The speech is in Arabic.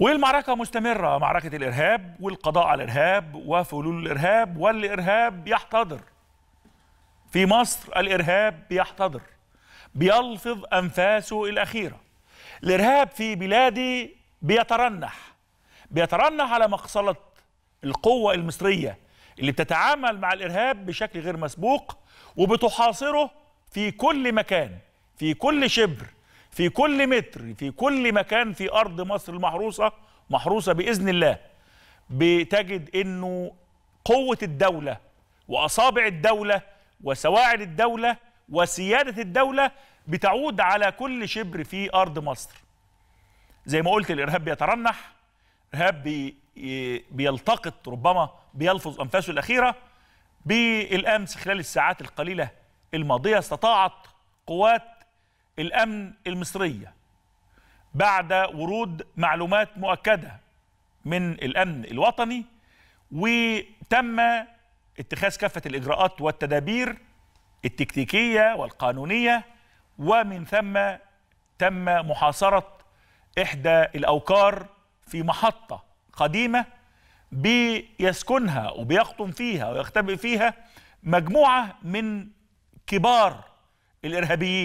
والمعركة مستمرة معركة الإرهاب والقضاء على الإرهاب وفلول الإرهاب والإرهاب يحتضر في مصر الإرهاب يحتضر بيلفظ أنفاسه الأخيرة الإرهاب في بلادي بيترنح بيترنح على مقصلة القوة المصرية اللي بتتعامل مع الإرهاب بشكل غير مسبوق وبتحاصره في كل مكان في كل شبر في كل متر في كل مكان في أرض مصر المحروسة محروسة بإذن الله بتجد أنه قوة الدولة وأصابع الدولة وسواعد الدولة وسيادة الدولة بتعود على كل شبر في أرض مصر زي ما قلت الإرهاب بيترنح إرهاب بي إيه، بيلتقط ربما بيلفظ أنفاسه الأخيرة بالأمس خلال الساعات القليلة الماضية استطاعت قوات الامن المصريه بعد ورود معلومات مؤكده من الامن الوطني وتم اتخاذ كافه الاجراءات والتدابير التكتيكيه والقانونيه ومن ثم تم محاصره احدى الاوكار في محطه قديمه بيسكنها وبيقطن فيها ويختبئ فيها مجموعه من كبار الارهابيين